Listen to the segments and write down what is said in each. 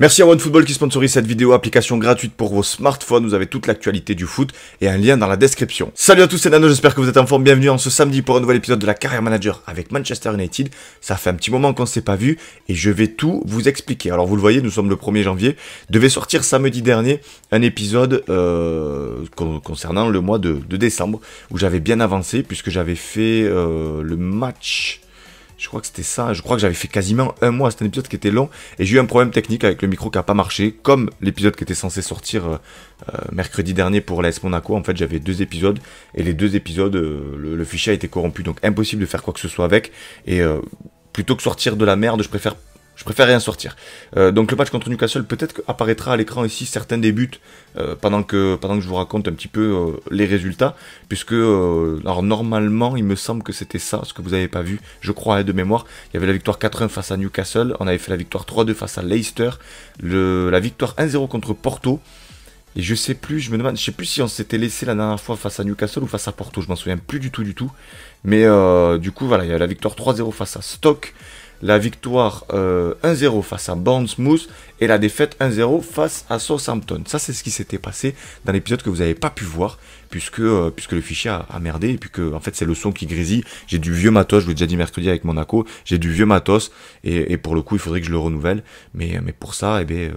Merci à OneFootball qui sponsorise cette vidéo, application gratuite pour vos smartphones, vous avez toute l'actualité du foot et un lien dans la description. Salut à tous, c'est Nano, j'espère que vous êtes en forme, bienvenue en ce samedi pour un nouvel épisode de la Carrière Manager avec Manchester United. Ça fait un petit moment qu'on ne s'est pas vu et je vais tout vous expliquer. Alors vous le voyez, nous sommes le 1er janvier, devait sortir samedi dernier un épisode euh, concernant le mois de, décembre où j'avais bien avancé puisque j'avais fait euh, le match je crois que c'était ça. Je crois que j'avais fait quasiment un mois. C'était un épisode qui était long. Et j'ai eu un problème technique avec le micro qui n'a pas marché. Comme l'épisode qui était censé sortir euh, euh, mercredi dernier pour s Monaco. En fait, j'avais deux épisodes. Et les deux épisodes, euh, le, fichier a été corrompu. Donc impossible de faire quoi que ce soit avec. Et plutôt que sortir de la merde, je préfère je préfère rien sortir. Euh, donc le match contre Newcastle, peut-être apparaîtra à l'écran ici certains des buts euh, pendant, que, pendant que je vous raconte un petit peu euh, les résultats. Puisque, alors normalement, il me semble que c'était ça, ce que vous n'avez pas vu, je crois, hein, de mémoire. Il y avait la victoire 4-1 face à Newcastle, on avait fait la victoire 3-2 face à Leicester, la victoire 1-0 contre Porto. Et je sais plus, je me demande, je sais plus si on s'était laissé la dernière fois face à Newcastle ou face à Porto, je m'en souviens plus du tout du tout. Mais du coup, voilà, il y a la victoire 3-0 face à Stock, la victoire 1-0 euh, face à Bournemouth et la défaite 1-0 face à Southampton. Ça, c'est ce qui s'était passé dans l'épisode que vous n'avez pas pu voir, puisque, euh, puisque le fichier a, merdé, et puis que, en fait, c'est le son qui grésille. J'ai du vieux matos, je vous l'ai déjà dit mercredi avec Monaco, j'ai du vieux matos, et, et, pour le coup, il faudrait que je le renouvelle. Mais, mais pour ça, eh bien, euh,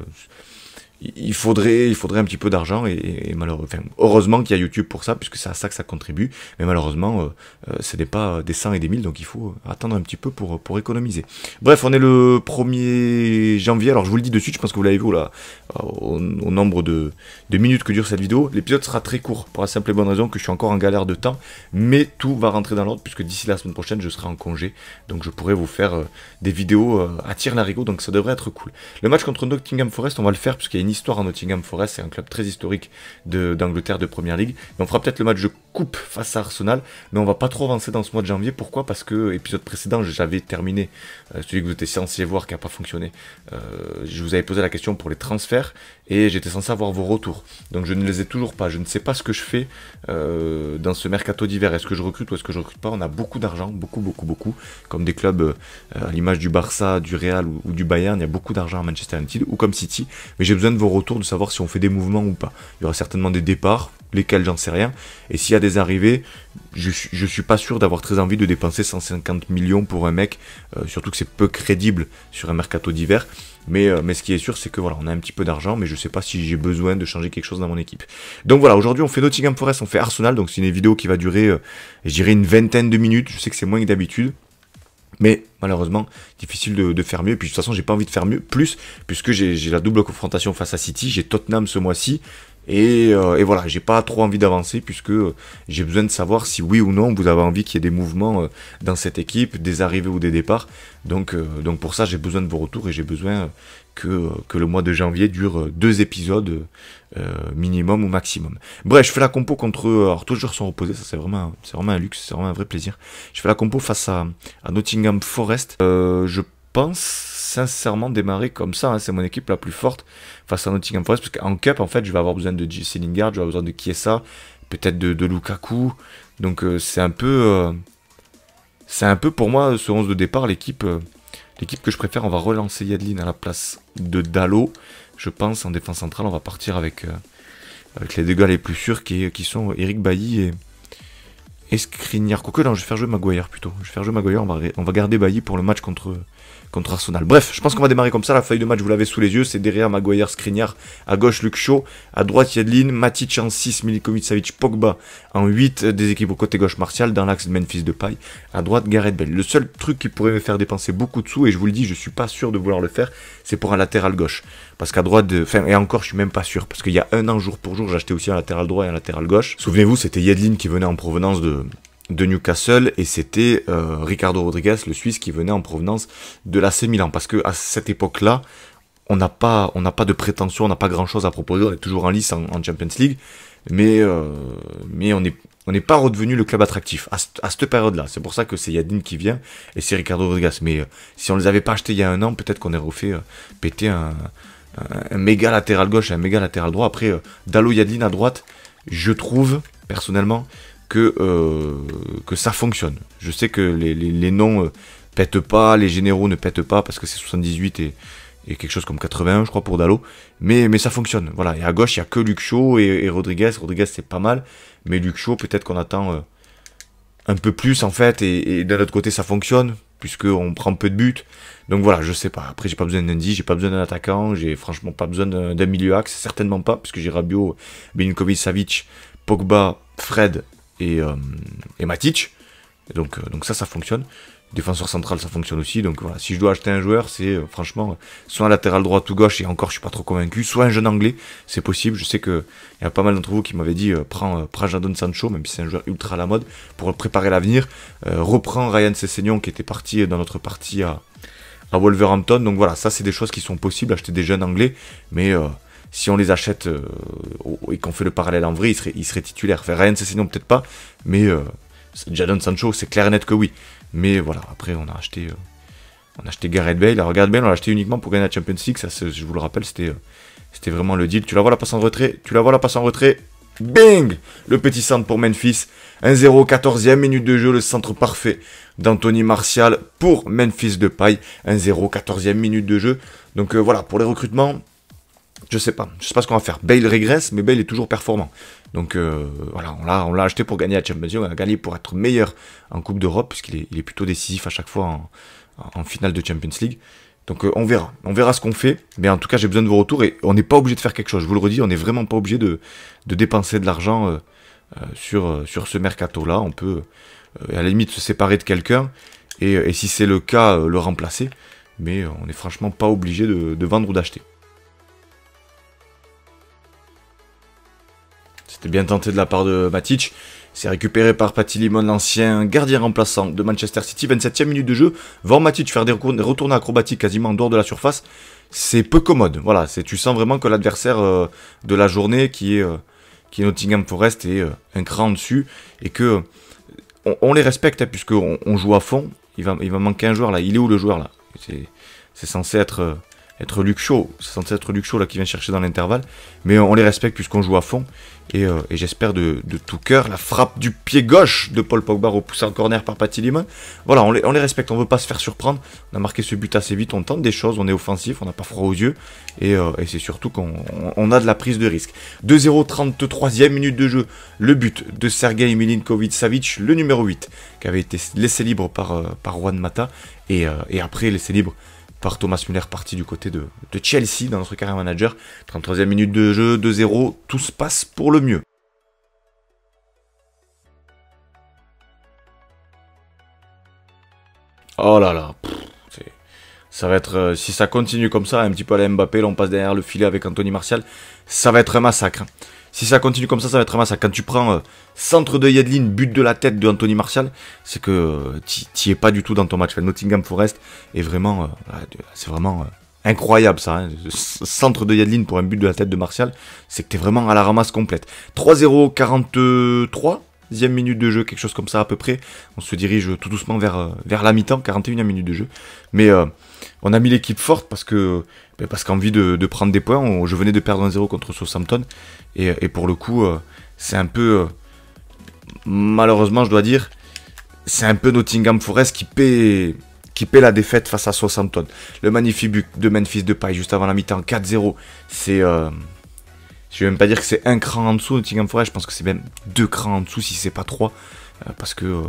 il faudrait, il faudrait un petit peu d'argent et, malheureusement, heureusement qu'il y a YouTube pour ça, puisque c'est à ça que ça contribue. Mais malheureusement, euh, euh, ce n'est pas des 100 et des 1000, donc il faut attendre un petit peu pour, pour économiser. Bref, on est le 1er janvier. Alors, je vous le dis de suite, je pense que vous l'avez vu oh là, au, nombre de, minutes que dure cette vidéo. L'épisode sera très court pour la simple et bonne raison que je suis encore en galère de temps, mais tout va rentrer dans l'ordre puisque d'ici la semaine prochaine, je serai en congé, donc je pourrai vous faire euh, des vidéos à tir larigot, donc ça devrait être cool. Le match contre Nottingham Forest, on va le faire puisqu'il y a une histoire à Nottingham Forest, c'est un club très historique d'Angleterre de, Première ligue. on fera peut-être le match de coupe face à Arsenal, mais on va pas trop avancer dans ce mois de janvier. Pourquoi Parce que épisode précédent, j'avais terminé euh, celui que vous étiez censé voir qui n'a pas fonctionné. Euh, je vous avais posé la question pour les transferts et j'étais censé avoir vos retours. Donc je ne les ai toujours pas. Je ne sais pas ce que je fais euh, dans ce mercato d'hiver. Est-ce que je recrute ou est-ce que je recrute pas On a beaucoup d'argent, beaucoup, beaucoup, beaucoup. Comme des clubs euh, à l'image du Barça, du Real ou, ou, du Bayern, il y a beaucoup d'argent à Manchester United ou comme City. Mais j'ai besoin de vos retours de savoir si on fait des mouvements ou pas. Il y aura certainement des départs, lesquels j'en sais rien. Et s'il y a des arrivées, je, suis pas sûr d'avoir très envie de dépenser 150 millions pour un mec, euh, surtout que c'est peu crédible sur un mercato d'hiver. Mais, euh, mais ce qui est sûr, c'est que voilà, on a un petit peu d'argent, mais je sais pas si j'ai besoin de changer quelque chose dans mon équipe. Donc voilà, aujourd'hui on fait Nottingham Forest, on fait Arsenal, donc c'est une vidéo qui va durer, euh, je dirais, une vingtaine de minutes. Je sais que c'est moins que d'habitude. Mais malheureusement, difficile de, faire mieux. Et puis de toute façon, j'ai pas envie de faire mieux, plus, puisque j'ai la double confrontation face à City, j'ai Tottenham ce mois-ci, euh, et, voilà, j'ai pas trop envie d'avancer puisque euh, j'ai besoin de savoir si oui ou non vous avez envie qu'il y ait des mouvements euh, dans cette équipe, des arrivées ou des départs. Donc, donc pour ça, j'ai besoin de vos retours et j'ai besoin que, que, le mois de janvier dure deux épisodes minimum ou maximum. Bref, je fais la compo contre. Alors, tous les joueurs sont reposés, ça c'est vraiment, c'est vraiment un luxe, c'est vraiment un vrai plaisir. Je fais la compo face à, Nottingham Forest. je pense sincèrement démarrer comme ça. Hein. C'est mon équipe la plus forte face à Nottingham Forest. Parce qu'en Cup, en fait, je vais avoir besoin de JC Lingard, je vais avoir besoin de Kiesa, peut-être de, Lukaku. Donc euh, c'est un peu. Euh, c'est un peu pour moi ce 11 de départ, l'équipe euh, l'équipe que je préfère. On va relancer Yadlin à la place de Dalo. Je pense en défense centrale, on va partir avec, les deux gars les plus sûrs qui, qui sont Eric Bailly et, et Skriniar. non, je vais faire jouer Maguire plutôt. Je vais faire jouer Maguire, on va, on va garder Bailly pour le match contre, contre Arsenal. Bref, je pense qu'on va démarrer comme ça. La feuille de match, vous l'avez sous les yeux. C'est derrière Maguire, Skriniar. À gauche, Luke Shaw. À droite, Yedlin. Matic en 6, Milikovic, Savic, Pogba en 8. Des équipes au côté gauche, Martial. Dans l'axe, Memphis de Paille. À droite, Gareth Bell. Le seul truc qui pourrait me faire dépenser beaucoup de sous, et je vous le dis, je suis pas sûr de vouloir le faire, c'est pour un latéral gauche. Parce qu'à droite, de... enfin, et encore, je suis même pas sûr. Parce qu'il y a un an, jour pour jour, j'achetais aussi un latéral droit et un latéral gauche. Souvenez-vous, c'était Yedlin qui venait en provenance de, de Newcastle et c'était euh, Ricardo Rodriguez, le Suisse, qui venait en provenance de l'AC Milan. Parce que à cette époque-là, on n'a pas, on n'a pas de prétention, on n'a pas grand-chose à proposer. On est toujours en lice en, Champions League, mais euh, mais on n'est on n'est pas redevenu le club attractif à, cette période-là. C'est pour ça que c'est Yadine qui vient et c'est Ricardo Rodriguez. Mais euh, si on les avait pas achetés il y a un an, peut-être qu'on aurait refait péter un, un, méga latéral gauche un méga latéral droit. Après, Dalo Yadine à droite, je trouve personnellement que, euh, que ça fonctionne. Je sais que les, les, noms euh, pètent pas, les généraux ne pètent pas parce que c'est 78 et, quelque chose comme 81, je crois, pour Dalo. Mais, mais ça fonctionne. Voilà. Et à gauche, il n'y a que luxo et, Rodriguez. Rodriguez, c'est pas mal. Mais Luc peut-être qu'on attend euh, un peu plus, en fait. Et, et de l'autre côté, ça fonctionne, puisqu'on prend peu de buts. Donc voilà, je sais pas. Après, j'ai pas besoin d'un j'ai pas besoin d'un attaquant. J'ai franchement pas besoin d'un milieu axe. Certainement pas, puisque j'ai Rabiot, Beninkovic, Savic, Pogba, Fred, euh, et, donc, euh, donc ça, ça fonctionne. Défenseur central, ça fonctionne aussi. Donc voilà, si je dois acheter un joueur, c'est euh, franchement soit un latéral droit ou gauche, et encore je suis pas trop convaincu, soit un jeune anglais, c'est possible. Je sais qu'il y a pas mal d'entre vous qui m'avaient dit prends, prends Jadon Sancho, même si c'est un joueur ultra à la mode, pour préparer l'avenir. reprend reprends Ryan Sessegnon qui était parti dans notre partie à, à Wolverhampton. Donc voilà, ça c'est des choses qui sont possibles, acheter des jeunes anglais, mais si on les achète euh, et qu'on fait le parallèle en vrai, il serait, il serait titulaire. c'est sinon peut-être pas, mais euh, Jadon Sancho, c'est clair et net que oui. Mais voilà, après, on a acheté, euh, on a acheté Gareth Bale. Alors, Gareth Bale, on l'a acheté uniquement pour gagner la Champions League. je vous le rappelle, c'était, c'était vraiment le deal. Tu la vois la passe en retrait, tu la vois la passe en retrait. Bing Le petit centre pour Memphis. 1-0, 14e minute de jeu, le centre parfait d'Anthony Martial pour Memphis de paille. 1-0, 14e minute de jeu. Donc voilà, pour les recrutements, je sais pas. Je sais pas ce qu'on va faire. Bale régresse, mais Bale est toujours performant. Donc euh, voilà, on l'a, on l'a acheté pour gagner la Champions League, on l'a gagné pour être meilleur en Coupe d'Europe, puisqu'il est, il est, plutôt décisif à chaque fois en, finale de Champions League. Donc euh, on verra, on verra ce qu'on fait, mais en tout cas j'ai besoin de vos retours et on n'est pas obligé de faire quelque chose. Je vous le redis, on n'est vraiment pas obligé de, dépenser de l'argent euh, sur, sur ce mercato-là. On peut à la limite se séparer de quelqu'un et, si c'est le cas, le remplacer, mais on n'est franchement pas obligé de vendre ou d'acheter. C'était bien tenté de la part de Matic. C'est récupéré par Patty Limon, l'ancien gardien remplaçant de Manchester City. 27e minute de jeu. Voir Matic faire des retournées acrobatiques quasiment en dehors de la surface, c'est peu commode. Voilà, c'est tu sens vraiment que l'adversaire euh, de la journée, qui est, euh, Nottingham Forest, est euh, un cran dessus et que on, les respecte hein, puisqu'on on joue à fond. Il va, il va manquer un joueur là. Il est où le joueur là C'est censé être être luxueux, C'est censé être Luc là qui vient chercher dans l'intervalle. Mais euh, on les respecte puisqu'on joue à fond. Et, euh, j'espère de, tout cœur la frappe du pied gauche de Paul Pogba repoussé en corner par Paty Lima. Voilà, on les, respecte, on ne veut pas se faire surprendre. On a marqué ce but assez vite, on tente des choses, on est offensif, on n'a pas froid aux yeux. Et, euh, c'est surtout qu'on a de la prise de risque. 2-0, 33e minute de jeu. Le but de Sergei Milinkovic-Savic, le numéro 8, qui avait été laissé libre par, Juan Mata. Et, et après, laissé libre par Thomas Müller, parti du côté de, de Chelsea dans notre carrière manager. 33 ème minute de jeu, 2-0, tout se passe pour le mieux. Oh là là, ça va être, euh, si ça continue comme ça, un petit peu à la Mbappé, l'on on passe derrière le filet avec Anthony Martial, ça va être un massacre. Hein. Si ça continue comme ça, ça va être massacre. Quand tu prends euh, centre de Yedlin, but de la tête de Anthony Martial, c'est que tu euh, tu es pas du tout dans ton match. Nottingham Forest est vraiment, euh, c'est vraiment incroyable ça. Hein. Centre de Yedlin pour un but de la tête de Martial, c'est que tu es vraiment à la ramasse complète. 3-0, 43 ème minute de jeu, quelque chose comme ça à peu près. On se dirige tout doucement vers, vers la mi-temps, 41e minute de jeu. Mais on a mis l'équipe forte parce que ben, parce qu'envie de, prendre des points, je venais de perdre un 0 contre Southampton. Et, pour le coup, euh, c'est un peu. Euh, malheureusement, je dois dire, c'est un peu Nottingham Forest qui paie, qui paie la défaite face à Southampton. Le magnifique but de Memphis de Paille juste avant la mi-temps, 4-0. C'est. Euh, je vais même pas dire que c'est un cran en dessous Nottingham Forest, je pense que c'est même deux crans en dessous si c'est pas trois. parce que.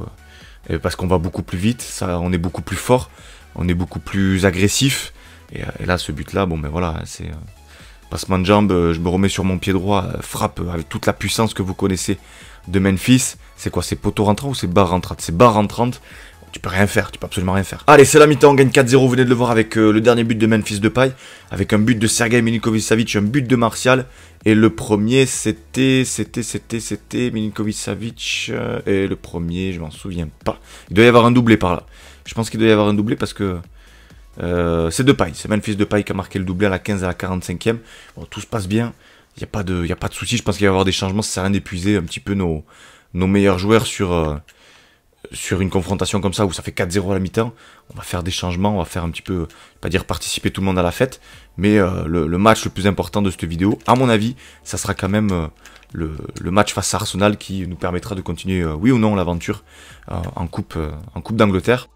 parce qu'on va beaucoup plus vite, on est beaucoup plus fort, on est beaucoup plus agressif. Euh, et, là, ce but-là, bon, mais ben voilà, c'est euh, passement de jambe, euh, je me remets sur mon pied droit, frappe avec toute la puissance que vous connaissez de Memphis. C'est quoi C'est poteau rentrant ou c'est barre rentrante C'est barre rentrante. Tu peux rien faire, tu peux absolument rien faire. Allez, c'est la mi-temps, on gagne 4-0, vous venez de le voir avec le dernier but de Memphis de Paille, avec un but de Sergei Milinkovic-Savic, un but de Martial, et le premier c'était, c'était, c'était, c'était Milinkovic-Savic, et le premier, je m'en souviens pas. Il doit y avoir un doublé par là. Je pense qu'il doit y avoir un doublé parce que euh, c'est Depay, c'est de paille qui a marqué le doublé à la 15 et à la 45e. Bon, tout se passe bien, il n'y a pas de, y a pas de souci. Je pense qu'il va y avoir des changements, ça sert à rien d'épuiser un petit peu nos, nos meilleurs joueurs sur, euh, sur une confrontation comme ça où ça fait 4-0 à la mi-temps. On va faire des changements, on va faire un petit peu, pas dire participer tout le monde à la fête, mais euh, le, match le plus important de cette vidéo, à mon avis, ça sera quand même euh, le, le, match face à Arsenal qui nous permettra de continuer, oui ou non, l'aventure en Coupe, en coupe d'Angleterre.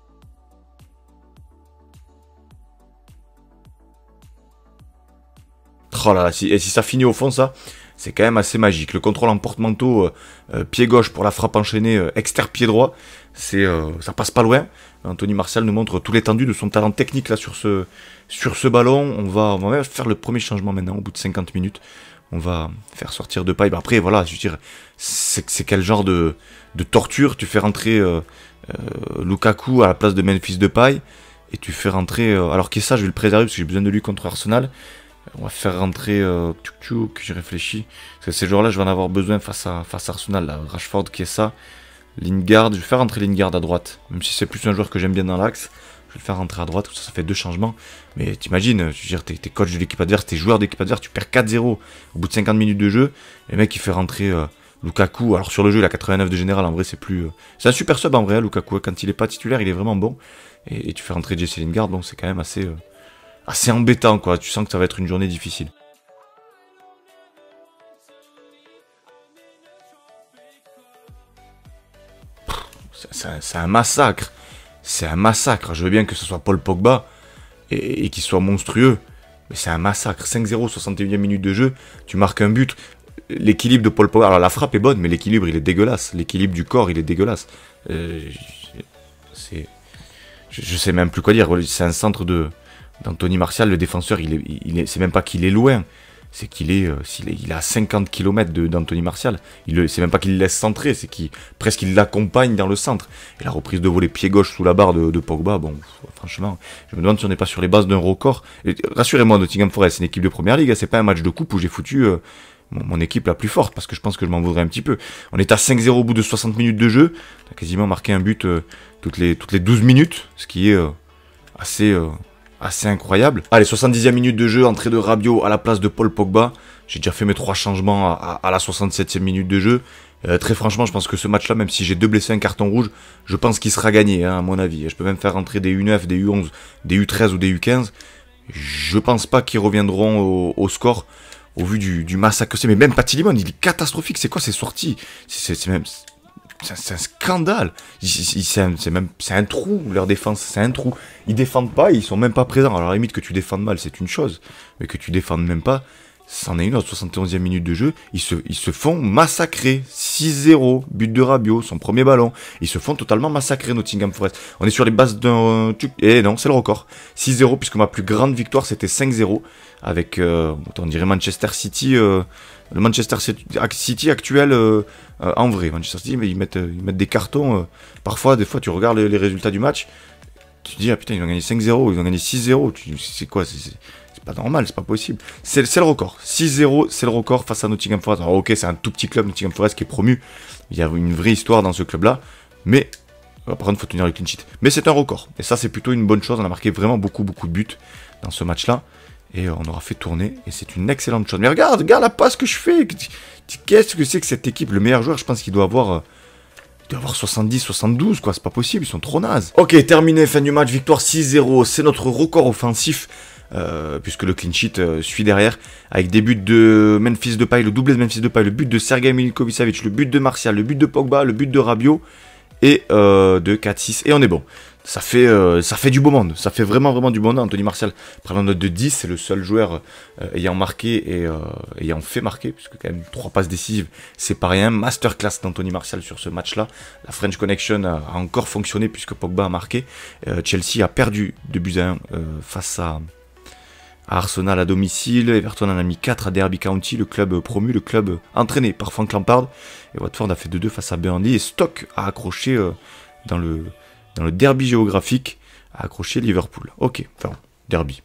Oh et si ça finit au fond, ça, c'est quand même assez magique. Le contrôle en porte-manteau, euh, euh, pied gauche pour la frappe enchaînée, euh, Exter pied droit, ça passe pas loin. Anthony Martial nous montre tout l'étendue de son talent technique là sur ce, sur ce ballon. On va, même faire le premier changement maintenant, au bout de 50 minutes. On va faire sortir de paille. après, voilà, je veux dire, c'est quel genre de, torture Tu fais rentrer Lukaku à la place de Memphis de paille et tu fais rentrer. alors que ça, je vais le préserver parce que j'ai besoin de lui contre Arsenal. On va faire rentrer que euh, je réfléchis. Parce que ces joueurs-là, je vais en avoir besoin face à, face Arsenal. Là. Rashford qui est ça. Lingard, je vais faire rentrer Lingard à droite. Même si c'est plus un joueur que j'aime bien dans l'axe, je vais le faire rentrer à droite. ça, fait deux changements. Mais t'imagines, tu es coach de l'équipe adverse, t'es joueur d'équipe adverse, tu perds 4-0 au bout de 50 minutes de jeu. Et le mec, il fait rentrer euh, Lukaku. Alors sur le jeu, il a 89 de général. En vrai, c'est plus. Euh, c'est un super sub en vrai, hein, Lukaku. Hein. Quand il n'est pas titulaire, il est vraiment bon. Et, tu fais rentrer Jesse Lingard, donc c'est quand même assez. Ah, c'est embêtant, quoi. Tu sens que ça va être une journée difficile. C'est un massacre. C'est un massacre. Je veux bien que ce soit Paul Pogba et, qu'il soit monstrueux. Mais c'est un massacre. 5-0, 61e minute de jeu. Tu marques un but. L'équilibre de Paul Pogba. Alors la frappe est bonne, mais l'équilibre il est dégueulasse. L'équilibre du corps il est dégueulasse. Euh, c'est. Je, je sais même plus quoi dire. C'est un centre de. D'Anthony Martial, le défenseur, il est, c'est même pas qu'il est loin, c'est qu'il est, euh, il est, à 50 km d'Anthony Martial. Il c'est même pas qu'il le laisse centrer, c'est qu'il presque il l'accompagne dans le centre. Et la reprise de voler pied gauche sous la barre de, Pogba, bon, franchement, je me demande si on n'est pas sur les bases d'un record. Rassurez-moi, Nottingham Forest, c'est une équipe de première ligue, hein, c'est pas un match de coupe où j'ai foutu euh, mon, équipe la plus forte parce que je pense que je m'en voudrais un petit peu. On est à 5-0 au bout de 60 minutes de jeu, on a quasiment marqué un but euh, toutes les toutes les 12 minutes, ce qui est assez assez incroyable. Allez, 70e minute de jeu, entrée de Rabio à la place de Paul Pogba. J'ai déjà fait mes trois changements à, la 67e minute de jeu. Euh, très franchement, je pense que ce match-là, même si j'ai deux blessés, un carton rouge, je pense qu'il sera gagné, hein, à mon avis. Je peux même faire entrer des U9, des U11, des U13 ou des U15. Je pense pas qu'ils reviendront au, score au vu du, massacre que c'est. Mais même Paty il est catastrophique. C'est quoi c'est sorties C'est même c'est un scandale. C'est même un trou, leur défense, c'est un trou. Ils défendent pas, ils sont même pas présents. Alors à limite que tu défendes mal, c'est une chose. Mais que tu défendes même pas, C'en est une, 71e minute de jeu, ils se, font massacrer. 6-0, but de Rabiot, son premier ballon. Ils se font totalement massacrer, Nottingham Forest. On est sur les bases d'un... Eh non, c'est le record. 6-0, puisque ma plus grande victoire, c'était 5-0. Avec, on euh, dirait Manchester City... Euh, le Manchester City actuel euh, en vrai. Manchester City, mais ils mettent, des cartons. parfois, des fois, tu regardes les, résultats du match, tu te dis, ah putain, ils ont gagné 5-0, ils ont gagné 6-0. C'est quoi pas normal, c'est pas possible. C'est le record. 6-0, c'est le record face à Nottingham Forest. ok, c'est un tout petit club, Nottingham Forest, qui est promu. Il y a une vraie histoire dans ce club-là. Mais, euh, par contre, il faut tenir le clean sheet. Mais c'est un record. Et ça, c'est plutôt une bonne chose. On a marqué vraiment beaucoup, beaucoup de buts dans ce match-là. Et euh, on aura fait tourner. Et c'est une excellente chose. Mais regarde, regarde la passe que je fais. Qu'est-ce que c'est que cette équipe Le meilleur joueur, je pense qu'il doit avoir euh, doit avoir 70, 72, quoi, c'est pas possible, ils sont trop nazes. Ok, terminé, fin du match, victoire 6-0, c'est notre record offensif euh, puisque le clean sheet euh, suit derrière, avec des buts de Memphis Depay, le doublé de Memphis Depay, le but de Sergei milinkovic le but de Martial, le but de Pogba, le but de Rabiot, et euh, de 4-6, et on est bon. Ça fait, ça fait du beau monde, ça fait vraiment vraiment du beau monde. Anthony Martial prend la note de 10, c'est le seul joueur ayant marqué et ayant fait marquer, puisque quand même 3 passes décisives, c'est pas rien. Masterclass d'Anthony Martial sur ce match-là. La French Connection a, a, encore fonctionné puisque Pogba a marqué. Chelsea a perdu 2 buts à 1 face à, Arsenal à domicile, Everton en a mis 4 à Derby County, le club promu, le club entraîné par Frank Lampard, et Watford a fait 2-2 face à Burnley, et Stock a accroché euh, dans, le, dans le derby géographique, a accroché Liverpool. Ok, enfin, derby.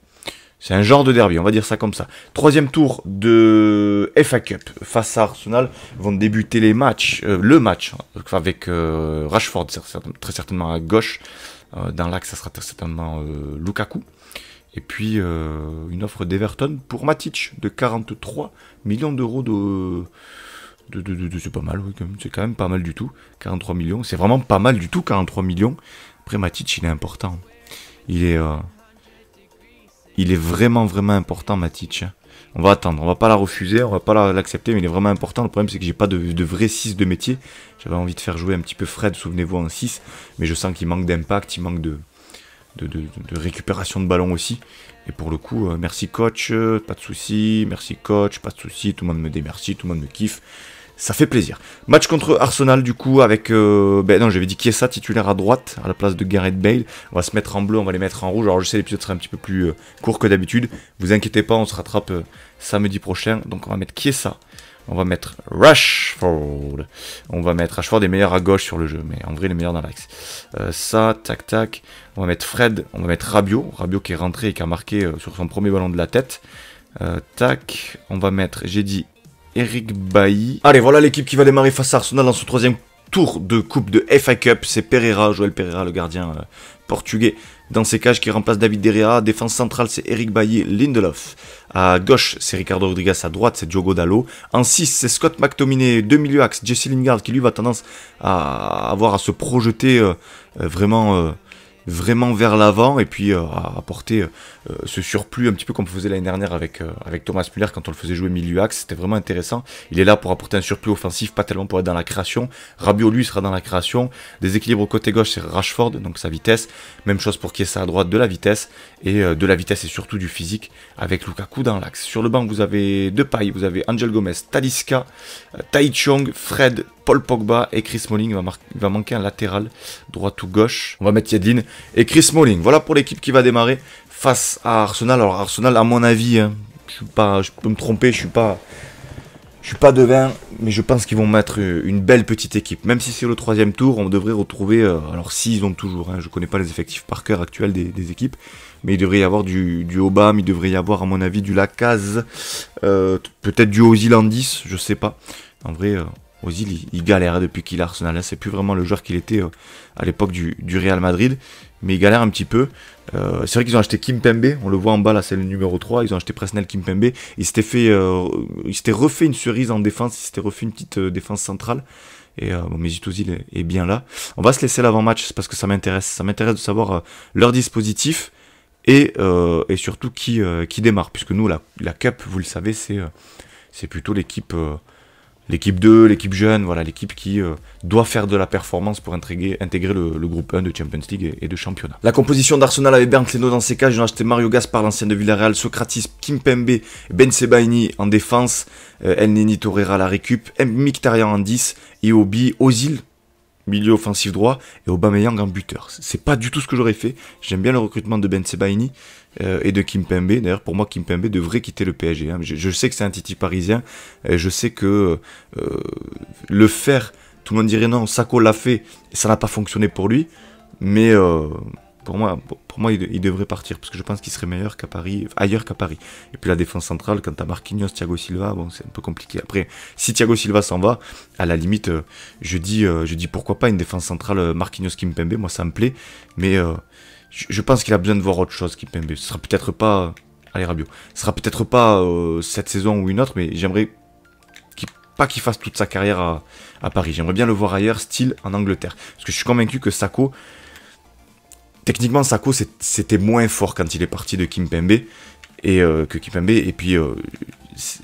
C'est un genre de derby, on va dire ça comme ça. Troisième tour de FA Cup face à Arsenal vont débuter les matchs, euh, le match euh, avec Rashford très certainement à gauche. dans l'axe, ça sera très certainement Lukaku. Et puis euh, une offre d'Everton pour Matic de 43 millions d'euros de... de, c'est pas mal, oui, c'est quand même pas mal du tout. 43 millions, c'est vraiment pas mal du tout, 43 millions. Après Matic, il est important. Il est, euh, il est vraiment, vraiment important, Matic. Hein. On va attendre, on va pas la refuser, on va pas l'accepter, mais il est vraiment important. Le problème, c'est que j'ai pas de, de, vrai 6 de métier. J'avais envie de faire jouer un petit peu Fred, souvenez-vous, en 6, mais je sens qu'il manque d'impact, il manque de, de, récupération de ballon aussi. Et pour le coup, euh, merci coach, euh, pas de souci, merci coach, pas de souci, tout le monde me démercie, tout le monde me kiffe. Ça fait plaisir. Match contre Arsenal du coup avec... Euh, ben non, j'avais dit qui ça titulaire à droite à la place de Gareth Bale. On va se mettre en bleu, on va les mettre en rouge. Alors je sais l'épisode sera un petit peu plus court que d'habitude. Vous inquiétez pas, on se rattrape samedi prochain. Donc on va mettre qui est ça on va mettre Rashford. On va mettre Rashford des meilleurs à gauche sur le jeu, mais en vrai, les meilleurs dans l'axe. Euh, ça, tac, tac. On va mettre Fred. On va mettre Rabiot. Rabiot qui est rentré et qui a marqué euh, sur son premier ballon de la tête. Euh, tac. On va mettre, j'ai dit, Eric Bailly. Allez, voilà l'équipe qui va démarrer face à Arsenal dans son troisième tour de Coupe de FA Cup. C'est Pereira, Joël Pereira, le gardien portugais dans ses cages qui remplace David Derrea, défense centrale c'est Eric Bailly, Lindelof. À gauche, c'est Ricardo Rodriguez, à droite c'est Diogo Dallo. En 6, c'est Scott McTominay, deux milieux axes, Jesse Lingard qui lui va tendance à avoir à se projeter euh, euh, vraiment euh, vraiment vers l'avant et puis euh, à apporter euh, euh, ce surplus un petit peu comme faisait l'année dernière avec, avec Thomas Müller quand on le faisait jouer milieu axe, c'était vraiment intéressant. Il est là pour apporter un surplus offensif, pas tellement pour être dans la création. Rabiot lui sera dans la création. Déséquilibre au côté gauche, c'est Rashford, donc sa vitesse. Même chose pour Kiesa à droite, de la vitesse et de la vitesse et surtout du physique avec Lukaku dans l'axe. Sur le banc, vous avez paille vous avez Angel Gomez, Taliska, Tai Chong, Fred, Paul Pogba et Chris Smalling. Va, va, manquer un latéral droit ou gauche. On va mettre Yedlin et Chris Molling. Voilà pour l'équipe qui va démarrer face à Arsenal. Alors Arsenal, à mon avis, hein, je, pas, je peux me tromper, je suis pas... Je suis pas devin, mais je pense qu'ils vont mettre euh, une belle petite équipe. Même si c'est le troisième tour, on devrait retrouver. Euh, alors, s'ils ils ont toujours, je hein, je connais pas les effectifs par cœur actuels des, équipes, mais il devrait y avoir du, du il devrait y avoir, à mon avis, du Lacaz, euh, peut-être du Ozilandis, je sais pas. En vrai, Ozil, il, galère depuis qu'il a Arsenal. C'est plus vraiment le joueur qu'il était euh, à l'époque du, Real Madrid, mais il galère un petit peu. Euh, c'est vrai qu'ils ont acheté Kim Kimpembe, on le voit en bas là, c'est le numéro 3. Ils ont acheté Presnel Kimpembe. Il s'était fait, euh, il s'était refait une cerise en défense, il s'était refait une petite défense centrale. Et bon, Mesut Ozil est, bien là. On va se laisser l'avant-match parce que ça m'intéresse. Ça m'intéresse de savoir leur dispositif. Et, surtout qui, qui démarre, puisque nous, la, la Cup, vous le savez, c'est plutôt l'équipe l'équipe 2, l'équipe jeune, voilà, l'équipe qui euh, doit faire de la performance pour intégrer, le, groupe 1 de Champions League et, de championnat. La composition d'Arsenal avait Bernd Leno dans ses cas, ils ont acheté Mario Gaspar, l'ancien de Villarreal, Socrates, Kimpembe, Ben Sebaini en défense, euh, El Nini Torreira à la récup, Mkhitaryan en 10, Iobi, Ozil milieu offensif droit et Aubameyang en buteur. C'est pas du tout ce que j'aurais fait. J'aime bien le recrutement de Ben Sebaini, euh, et de Kim Kimpembe. D'ailleurs, pour moi, Kim Kimpembe devrait quitter le PSG. Hein. Je, sais que c'est un Titi parisien, je sais que euh, le faire, tout le monde dirait non, Sako l'a fait, ça n'a pas fonctionné pour lui, mais euh, pour moi, pour moi il, devrait partir, parce que je pense qu'il serait meilleur qu'à Paris, ailleurs qu'à Paris. Et puis la défense centrale, quant à Marquinhos, Thiago Silva, bon, c'est un peu compliqué. Après, si Thiago Silva s'en va, à la limite, je dis, je dis pourquoi pas une défense centrale marquinhos Pembe moi ça me plaît, mais je, pense qu'il a besoin de voir autre chose, Kimpembe. Ce sera peut-être pas... Allez, Rabio. Ce sera peut-être pas euh, cette saison ou une autre, mais j'aimerais pas qu'il fasse toute sa carrière à, Paris. J'aimerais bien le voir ailleurs, style en Angleterre. Parce que je suis convaincu que Sako... Techniquement, Sako, c'était moins fort quand il est parti de Kimpembe. Et euh, que Kimpembe. Et puis, euh,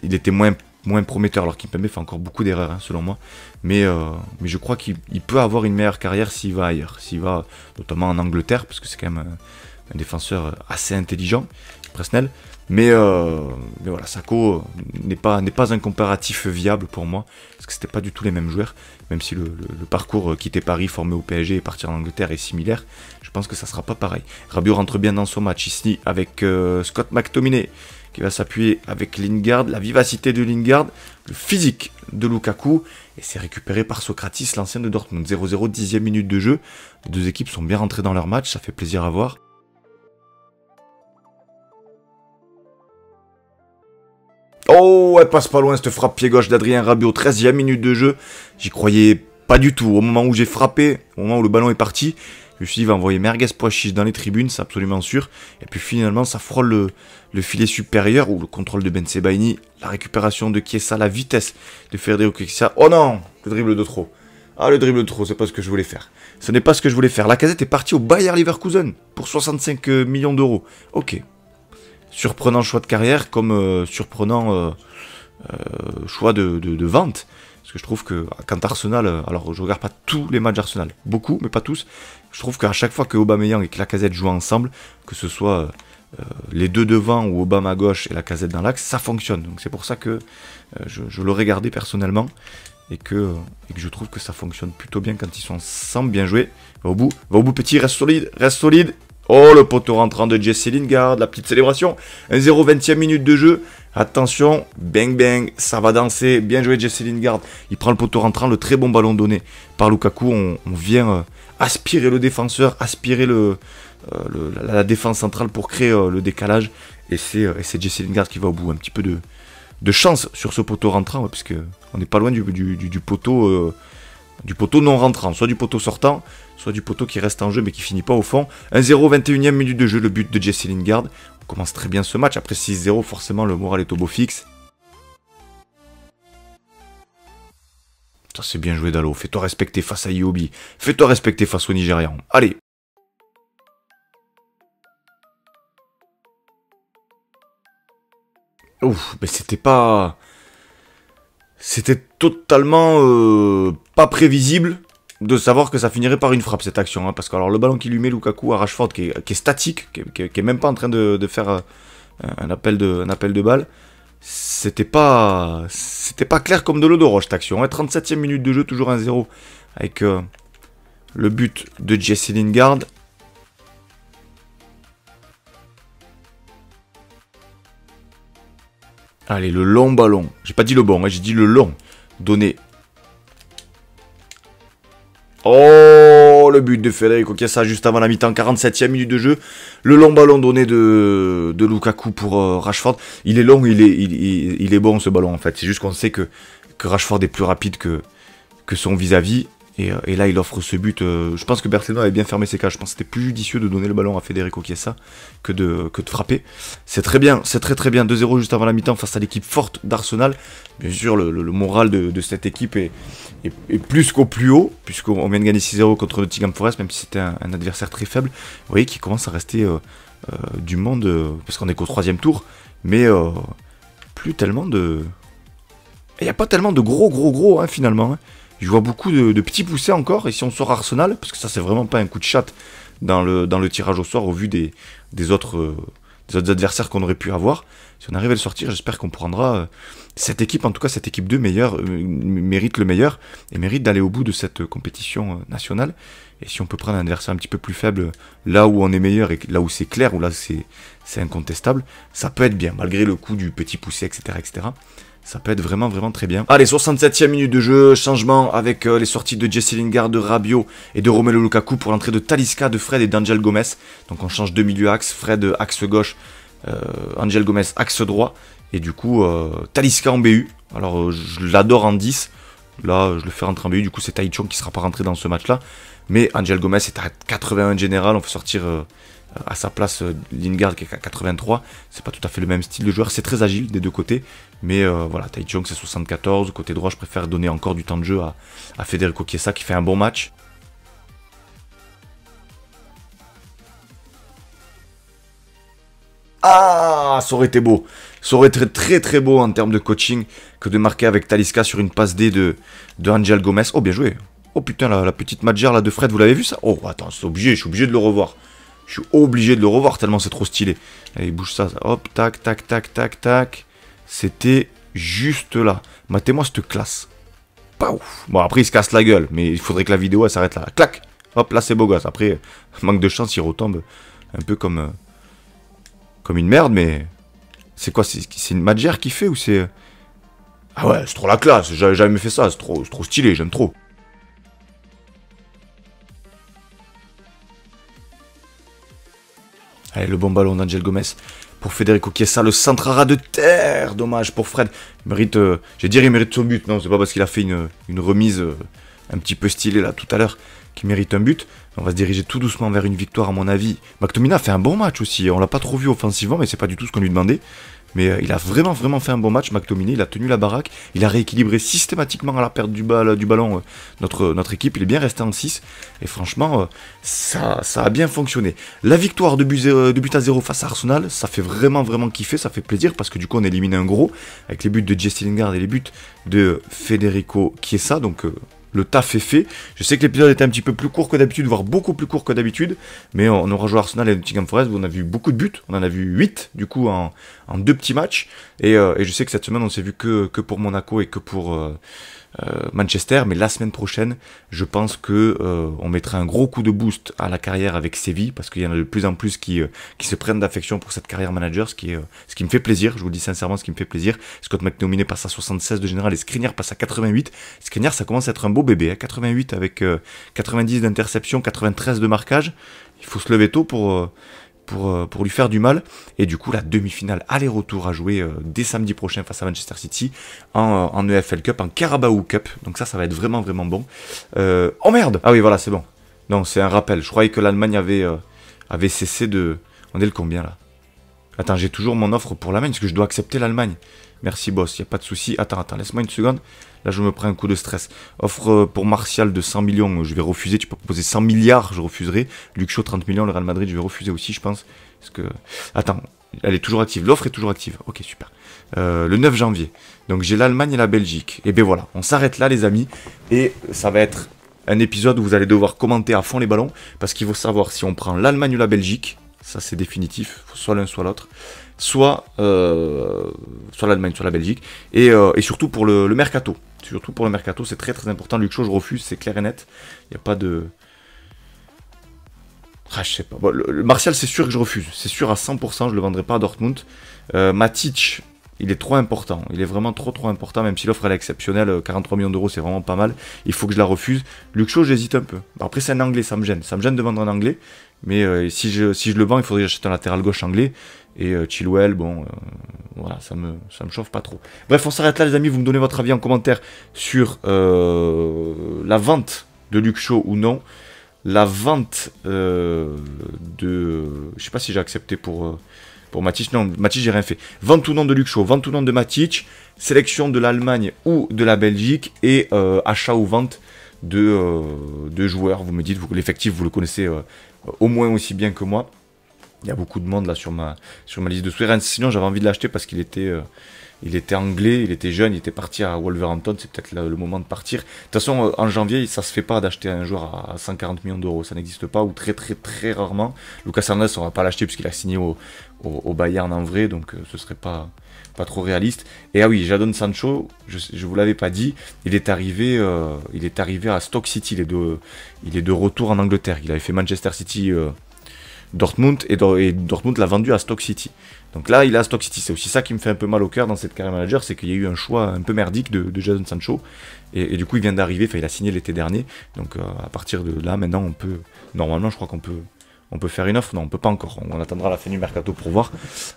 il était moins moins prometteur. Alors Kimpembe fait encore beaucoup d'erreurs, hein, selon moi. Mais, euh, mais je crois qu'il peut avoir une meilleure carrière s'il va ailleurs. S'il va notamment en Angleterre, parce que c'est quand même euh, un, défenseur euh, assez intelligent, Presnel. Mais, mais voilà, Sako n'est pas, pas un comparatif viable pour moi, parce que ce c'était pas du tout les mêmes joueurs. Même si le, parcours quitter Paris, former au PSG et partir en Angleterre est similaire, je pense que ça ne sera pas pareil. Rabiot rentre bien dans son match ici avec Scott McTominay qui va s'appuyer avec Lingard, la vivacité de Lingard, le physique de Lukaku, et c'est récupéré par Socratis, l'ancien de Dortmund. 0-0, dixième minute de jeu, les deux équipes sont bien rentrées dans leur match, ça fait plaisir à voir. Oh, elle passe pas loin cette frappe pied gauche d'Adrien Rabiot, 13 e minute de jeu. J'y croyais pas du tout. Au moment où j'ai frappé, au moment où le ballon est parti, je va envoyer merguez Poichich dans les tribunes, c'est absolument sûr. Et puis finalement, ça frôle le, filet supérieur ou le contrôle de Ben Sebaini, la récupération de Kiesa, la vitesse de Federico Kiesa. Oh non Le dribble de trop. Ah, le dribble de trop, c'est pas ce que je voulais faire. Ce n'est pas ce que je voulais faire. La casette est partie au Bayer Leverkusen pour 65 euh, millions d'euros. Ok. Surprenant choix de carrière comme euh, surprenant euh, choix de, vente. Parce que je trouve que quand Arsenal, alors je regarde pas tous les matchs Arsenal, beaucoup, mais pas tous, je trouve qu'à chaque fois que Aubameyang et que Lacazette jouent ensemble, que ce soit euh, euh, les deux devant ou Obama à gauche et Lacazette dans l'axe, ça fonctionne. Donc c'est pour ça que euh, je, je l'aurais gardé personnellement et que, je trouve que ça fonctionne plutôt bien quand ils sont ensemble, bien joué. Va au bout, va au bout petit, reste solide, reste solide. Oh, le poteau rentrant de Jesse Lingard, la petite célébration. 1-0, 20 e minute de jeu. Attention, bang bang, ça va danser. Bien joué Jesse Lingard. Il prend le poteau rentrant, le très bon ballon donné par Lukaku. On, vient, aspirer le défenseur, aspirer euh, la, défense centrale pour créer euh, le décalage. Euh, et c'est Jesse Lingard qui va au bout. Un petit peu de, chance sur ce poteau rentrant, puisqu'on puisque on n'est pas loin du, poteau. du poteau non rentrant, soit du poteau sortant, soit du poteau qui reste en jeu mais qui finit pas au fond. 1-0, 21ème minute de jeu, le but de Jesse Lingard. On commence très bien ce match, après 6-0, forcément le moral est au beau fixe. Ça c'est bien joué Dalo, fais-toi respecter face à Iobi, fais-toi respecter face au Nigérian. Allez Ouf, mais c'était pas... C'était totalement euh, pas prévisible de savoir que ça finirait par une frappe cette action. Hein, parce que alors le ballon qui lui met Lukaku à Rashford qui est, statique, qui est, même pas en train de, faire euh, appel un appel de balle. C'était pas c'était pas clair comme de l'eau de roche cette action. 37 hein. ème minute de jeu, toujours 1-0 avec euh, le but de Jesse Lingard. Allez, le long ballon. J'ai pas dit le bon, hein, j'ai dit le long. Donné. Oh le but de Federico ça juste avant la mi-temps, 47e minute de jeu. Le long ballon donné de, de Lukaku pour euh, Rashford. Il est long, il est, il, est bon ce ballon en fait. C'est juste qu'on sait que, que Rashford est plus rapide que, que son vis-à-vis. vis à vis euh, et, là, il offre ce but. Euh, je pense que Berthelon avait bien fermé ses cages. Je pense que c'était plus judicieux de donner le ballon à Federico Chiesa que de, que de frapper. C'est très bien, c'est très très bien. 2-0 juste avant la mi-temps face à l'équipe forte d'Arsenal. Bien sûr, le, moral de, cette équipe est, plus qu'au plus haut, puisqu'on vient de gagner 6-0 contre Nottingham Forest, même si c'était un, adversaire très faible. Vous voyez qu'il commence à rester euh, du monde, parce qu'on est qu'au troisième tour, mais plus tellement de... Il n'y a pas tellement de gros gros gros hein, finalement. Hein. Je vois beaucoup de, petits poussés encore. Et si on sort Arsenal, parce que ça, c'est vraiment pas un coup de chat dans le, dans le tirage au sort au vu des, autres, euh, autres, adversaires qu'on aurait pu avoir. Si on arrive à le sortir, j'espère qu'on prendra euh, cette équipe, en tout cas cette équipe 2 meilleure, euh, mérite le meilleur et mérite d'aller au bout de cette compétition nationale. Et si on peut prendre un adversaire un petit peu plus faible, là où on est meilleur et là où c'est clair, où là c'est incontestable, ça peut être bien, malgré le coup du petit poussé, etc. etc. Ça peut être vraiment, vraiment très bien. Allez, 67e minute de jeu, changement avec euh, les sorties de Jesse Lingard, de Rabiot et de Romelu Lukaku pour l'entrée de Talisca, de Fred et d'Angel Gomez. Donc on change de milieu axe, Fred euh, axe gauche, euh, Angel Gomez axe droit. Et du coup, euh, Talisca en BU. Alors je l'adore en 10. Là, je le fais rentrer en BU, du coup c'est Taichung qui sera pas rentré dans ce match-là. Mais Angel Gomez est à 81 général, on fait sortir à sa place euh, Lingard qui est à 83. C'est pas tout à fait le même style de joueur. C'est très agile des deux côtés. Mais euh, voilà, Tai c'est 74. Côté droit, je préfère donner encore du temps de jeu à, Federico Chiesa qui fait un bon match. Ah, ça aurait été beau. Ça aurait été très très beau en termes de coaching que de marquer avec Talisca sur une passe D de, de Angel Gomez. Oh, bien joué. Oh putain, la, petite Madjar là de Fred, vous l'avez vu ça Oh, attends, c'est obligé, je suis obligé de le revoir. Je suis obligé de le revoir tellement c'est trop stylé. Allez, bouge ça, Hop, tac, tac, tac, tac, tac. C'était juste là. Matez-moi cette classe. Pouf. Bon, après, il se casse la gueule, mais il faudrait que la vidéo, s'arrête là. Clac Hop, là, c'est beau gosse. Après, euh, manque de chance, il retombe un peu comme... Euh, comme une merde, mais... C'est quoi C'est une magère qui fait ou c'est... Euh, ah ouais, c'est trop la classe, j'avais jamais fait ça, c'est trop, trop stylé, j'aime trop. Allez, le bon ballon d'Angel Gomez pour Federico Chiesa. Le centrara de terre. Dommage pour Fred. Il mérite, euh, j'ai dit il mérite son but. Non, c'est pas parce qu'il a fait une, remise euh, un petit peu stylée là tout à l'heure qu'il mérite un but. On va se diriger tout doucement vers une victoire, à mon avis. Mactomina fait un bon match aussi. On l'a pas trop vu offensivement, mais c'est pas du tout ce qu'on lui demandait. Mais euh, il a vraiment, vraiment fait un bon match, McTominay. Il a tenu la baraque. Il a rééquilibré systématiquement à la perte du, ballon euh, notre, notre équipe. Il est bien resté en 6. Et franchement, euh, ça, ça a bien fonctionné. La victoire de but, à 0 face à Arsenal, ça fait vraiment, vraiment kiffer. Ça fait plaisir parce que du coup, on élimine un gros avec les buts de Jesse Lingard et les buts de Federico Chiesa. Donc le taf est fait. Je sais que l'épisode était un petit peu plus court que d'habitude, voire beaucoup plus court que d'habitude, mais on aura joué Arsenal et Nottingham Forest, on a vu beaucoup de buts, on en a vu 8 du coup en, en deux petits matchs. Euh, et, je sais que cette semaine, on s'est vu que, que pour Monaco et que pour euh, euh, Manchester. Mais la semaine prochaine, je pense que on mettra un gros coup de boost à la carrière avec Séville, parce qu'il y en a de plus en plus qui, se prennent d'affection pour cette carrière manager, ce qui, ce qui me fait plaisir. Je vous le dis sincèrement, ce qui me fait plaisir. Scott McNominay passe à 76 de général et Skriniar passe à 88. Skriniar, ça commence à être un beau bébé, 88 hein. avec 90 d'interception, 93 de marquage. Il faut se lever tôt pour euh, pour, lui faire du mal. Et du coup, la demi-finale aller-retour à jouer euh, dès samedi prochain face à Manchester City en, euh, en, EFL Cup, en Carabao Cup. Donc ça, ça va être vraiment, vraiment bon. oh merde Ah oui, voilà, c'est bon. Non, c'est un rappel. Je croyais que l'Allemagne avait, avait cessé de... On est le combien, là Attends, j'ai toujours mon offre pour l'Allemagne, parce que je dois accepter l'Allemagne. Merci boss, il a pas de souci. Attends, attends, laisse-moi une seconde. Là, je me prends un coup de stress. Offre euh, pour Martial de 100 millions, je vais refuser. Tu peux proposer 100 milliards, je refuserai. Luxo 30 millions, le Real Madrid, je vais refuser aussi, je pense. Parce que... Attends, elle est toujours active. L'offre est toujours active. Ok, super. Euh, le 9 janvier. Donc j'ai l'Allemagne et la Belgique. Et eh ben voilà, on s'arrête là les amis. Et ça va être un épisode où vous allez devoir commenter à fond les ballons. Parce qu'il faut savoir si on prend l'Allemagne ou la Belgique ça c'est définitif, soit l'un soit l'autre, soit, euh, soit l'Allemagne, soit la Belgique, et, euh, et surtout pour le, mercato. Surtout pour le mercato, c'est très très important. Luc je refuse, c'est clair et net. Il n'y a pas de. Ah, je sais pas. le, Martial, c'est sûr que je refuse. C'est sûr à 100%, je ne le vendrai pas à Dortmund. Euh, il est trop important. Il est vraiment trop trop important, même si l'offre à est exceptionnelle. 43 euh, millions d'euros, c'est vraiment pas mal. Il faut que je la refuse. Luxo j'hésite un peu. Après, c'est un anglais, ça me gêne. Ça me gêne de vendre un anglais. Mais euh, si, je, si je le vends, il faudrait que j'achète un latéral gauche anglais. Et euh, Chilwell, bon, euh, voilà, ça me, ça me chauffe pas trop. Bref, on s'arrête là, les amis. Vous me donnez votre avis en commentaire sur la vente de Luke Shaw ou non. La vente de. Je sais pas si j'ai accepté pour. pour Matic, non, Matic, j'ai rien fait. Vente ou non de Luke Shaw, vente ou non de Matic, sélection de l'Allemagne ou de la Belgique et achat ou vente de, de joueurs. Vous me dites, l'effectif, vous le connaissez au moins aussi bien que moi. Il y a beaucoup de monde là sur ma, sur ma liste de souhaits. Sinon, j'avais envie de l'acheter parce qu'il était, euh, il était anglais, il était jeune, il était parti à Wolverhampton. C'est peut-être le moment de partir. De toute façon, euh, en janvier, ça se fait pas d'acheter un joueur à 140 millions d'euros. Ça n'existe pas ou très très très rarement. Lucas Hernandez, on va pas l'acheter puisqu'il a signé au, Bayern en vrai, donc ce euh, ce serait pas, pas trop réaliste. Et ah oui, Jadon Sancho, je, vous l'avais pas dit, il est arrivé, euh, il est arrivé à Stock City. Il est, de, il est de retour en Angleterre. Il avait fait Manchester City, euh, Dortmund et, et Dortmund l'a vendu à Stock City. Donc là, il est à Stock City. C'est aussi ça qui me fait un peu mal au cœur dans cette carrière manager, c'est qu'il y a eu un choix un peu merdique de, Jadon Sancho. Et, du coup, il vient d'arriver. Enfin, il a signé l'été dernier. Donc euh, à partir de là, maintenant, on peut normalement, je crois qu'on peut on peut faire une offre Non, on peut pas encore. On attendra la fin du mercato pour voir.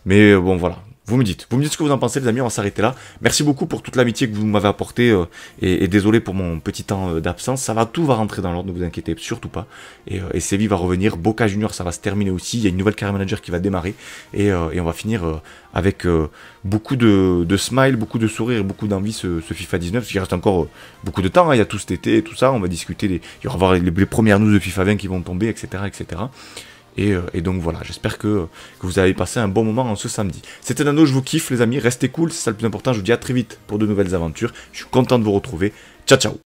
Mais bon, voilà. Vous me dites, vous me dites ce que vous en pensez les amis, on va s'arrêter là. Merci beaucoup pour toute l'amitié que vous m'avez apportée euh, et, désolé pour mon petit temps euh, d'absence. Ça va, tout va rentrer dans l'ordre, ne vous inquiétez surtout pas. Et, euh, Séville va revenir, Boca Junior ça va se terminer aussi, il y a une nouvelle carrière manager qui va démarrer et, on va finir avec beaucoup de, smile, beaucoup de sourire beaucoup d'envie ce, FIFA 19 parce qu'il reste encore beaucoup de temps, hein. il y a tout cet été et tout ça, on va discuter, des, il y aura les, premières news de FIFA 20 qui vont tomber, etc. etc. Euh, et, donc voilà, j'espère que, que, vous avez passé un bon moment en ce samedi. C'était Nano, je vous kiffe les amis, restez cool, c'est ça le plus important, je vous dis à très vite pour de nouvelles aventures. Je suis content de vous retrouver. Ciao ciao